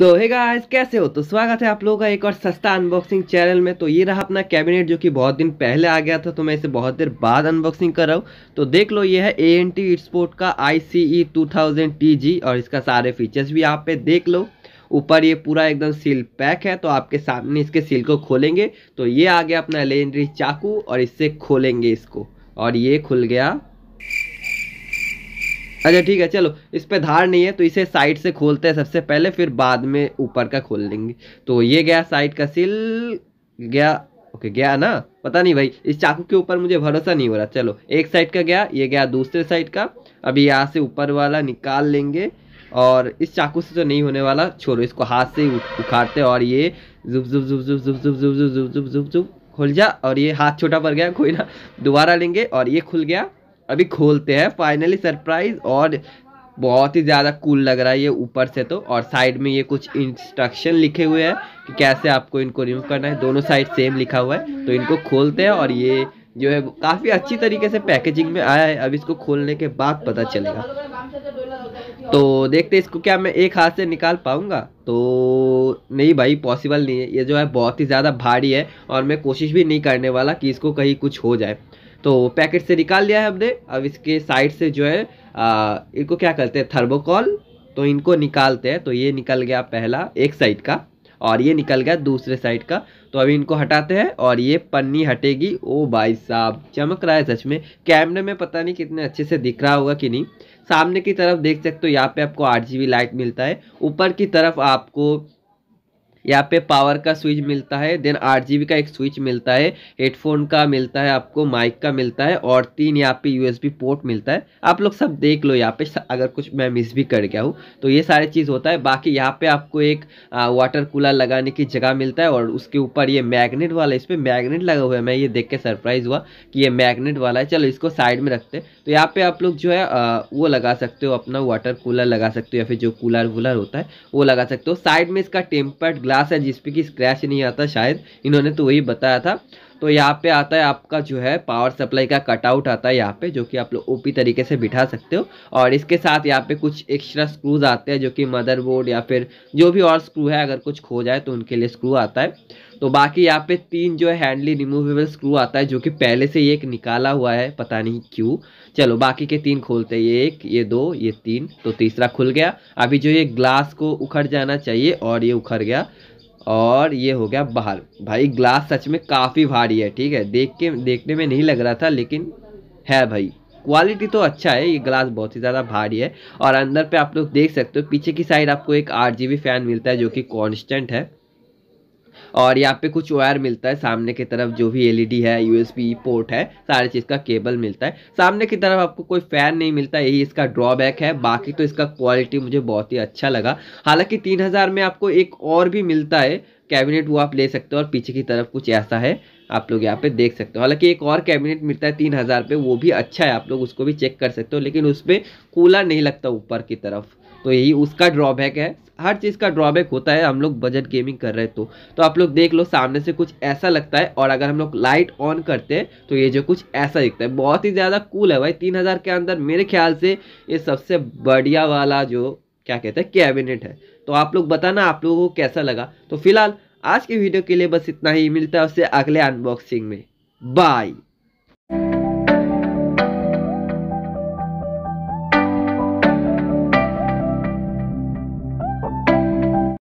सो so, हे hey कैसे हो तो स्वागत है आप लोगों का एक और सस्ता अनबॉक्सिंग चैनल में तो ये रहा अपना कैबिनेट जो कि बहुत दिन पहले आ गया था तो मैं इसे बहुत देर बाद अनबॉक्सिंग कर रहा हूँ तो देख लो ये है ए एन टी स्पोर्ट का I C E two thousand T G और इसका सारे फीचर्स भी आप पे देख लो ऊपर ये पूरा एकदम सील पैक है तो आपके सामने इसके सील को खोलेंगे तो ये आ गया अपना लेजेंडरी चाकू और इससे खोलेंगे इसको और ये खुल गया अच्छा ठीक है चलो इस पे धार नहीं है तो इसे साइड से खोलते हैं सबसे पहले फिर बाद में ऊपर का खोल लेंगे तो ये गया साइड का सिल गया ओके गया ना पता नहीं भाई इस चाकू के ऊपर मुझे भरोसा नहीं हो रहा चलो एक साइड का गया ये गया दूसरे साइड का अभी यहाँ से ऊपर वाला निकाल लेंगे और इस चाकू से तो नहीं होने वाला छोड़ो इसको हाथ से उखाड़ते और ये जुब जुब जुब जुब जुब जुब जुब जुब जुब जुब जुब खुल जा और ये हाथ छोटा पड़ गया कोई ना दोबारा लेंगे और ये खुल गया अभी खोलते हैं फाइनली सरप्राइज और बहुत ही ज़्यादा कूल लग रहा है ये ऊपर से तो और साइड में ये कुछ इंस्ट्रक्शन लिखे हुए हैं कि कैसे आपको इनको रिमूव करना है दोनों साइड सेम लिखा हुआ है तो इनको खोलते हैं और ये जो है काफ़ी अच्छी तरीके से पैकेजिंग में आया है अब इसको खोलने के बाद पता चलेगा तो देखते इसको क्या मैं एक हाथ से निकाल पाऊंगा तो नहीं भाई पॉसिबल नहीं है ये जो है बहुत ही ज़्यादा भारी है और मैं कोशिश भी नहीं करने वाला कि इसको कहीं कुछ हो जाए तो पैकेट से निकाल लिया है हमने अब इसके साइड से जो है आ, इनको क्या करते हैं थर्मोकॉल तो इनको निकालते हैं तो ये निकल गया पहला एक साइड का और ये निकल गया दूसरे साइड का तो अभी इनको हटाते हैं और ये पन्नी हटेगी ओ भाई साहब चमक रहा है सच में कैमरे में पता नहीं कितने अच्छे से दिख रहा होगा कि नहीं सामने की तरफ देख सकते हो यहाँ पे आपको आठ जी लाइट मिलता है ऊपर की तरफ आपको यहाँ पे पावर का स्विच मिलता है देन आठ जी का एक स्विच मिलता है हेडफोन का मिलता है आपको माइक का मिलता है और तीन यहाँ पे यूएसबी पोर्ट मिलता है आप लोग सब देख लो यहाँ पे अगर कुछ मैं मिस भी कर गया हूँ तो ये सारे चीज़ होता है बाकी यहाँ पे आपको एक वाटर कूलर लगाने की जगह मिलता है और उसके ऊपर ये मैगनेट वाला इस पर मैगनेट लगा हुआ है मैं ये देख के सरप्राइज हुआ कि ये मैगनेट वाला है चलो इसको साइड में रखते तो यहाँ पे आप लोग जो है वो लगा सकते हो अपना वाटर कूलर लगा सकते हो या फिर जो कूलर वूलर होता है वो लगा सकते हो साइड में इसका टेम्पर्ड ग्लास है जिसपे कि स्क्रैच नहीं आता शायद इन्होंने तो वही बताया था तो यहाँ पे आता है आपका जो है पावर सप्लाई का कटआउट आता है यहाँ पे जो कि आप लोग ओपी तरीके से बिठा सकते हो और इसके साथ यहाँ पे कुछ एक्स्ट्रा स्क्रूज आते हैं जो कि मदरबोर्ड या फिर जो भी और स्क्रू है अगर कुछ खो जाए तो उनके लिए स्क्रू आता है तो बाकी यहाँ पे तीन जो है हैंडली रिमूवेबल स्क्रू आता है जो कि पहले से ये एक निकाला हुआ है पता नहीं क्यों चलो बाकी के तीन खोलते हैं ये एक ये दो ये तीन तो तीसरा खुल गया अभी जो ये ग्लास को उखड़ जाना चाहिए और ये उखड़ गया और ये हो गया बाहर भाई ग्लास सच में काफ़ी भारी है ठीक है देख के देखने में नहीं लग रहा था लेकिन है भाई क्वालिटी तो अच्छा है ये ग्लास बहुत ही ज़्यादा भारी है और अंदर पे आप लोग देख सकते हो पीछे की साइड आपको एक आठ फैन मिलता है जो कि कॉन्स्टेंट है और यहाँ पे कुछ वायर मिलता है सामने की तरफ जो भी एलईडी है यूएसबी पोर्ट है सारे चीज़ का केबल मिलता है सामने की तरफ आपको कोई फैन नहीं मिलता यही इसका ड्रॉबैक है बाकी तो इसका क्वालिटी मुझे बहुत ही अच्छा लगा हालांकि तीन हज़ार में आपको एक और भी मिलता है कैबिनेट वो आप ले सकते हो और पीछे की तरफ कुछ ऐसा है आप लोग यहाँ पे देख सकते हो हालांकि एक और कैबिनेट मिलता है तीन हज़ार पे वो भी अच्छा है आप लोग उसको भी चेक कर सकते हो लेकिन उस पर कूलर नहीं लगता ऊपर की तरफ तो यही उसका ड्रॉबैक है हर चीज़ का ड्रॉबैक होता है हम लोग बजट गेमिंग कर रहे तो तो आप लोग देख लो सामने से कुछ ऐसा लगता है और अगर हम लोग लाइट ऑन करते हैं तो ये जो कुछ ऐसा दिखता है बहुत ही ज़्यादा कूल है भाई तीन हज़ार के अंदर मेरे ख्याल से ये सबसे बढ़िया वाला जो क्या कहते हैं कैबिनेट है तो आप लोग बताना आप लोगों को कैसा लगा तो फिलहाल आज के वीडियो के लिए बस इतना ही मिलता है उससे अगले अनबॉक्सिंग में बाई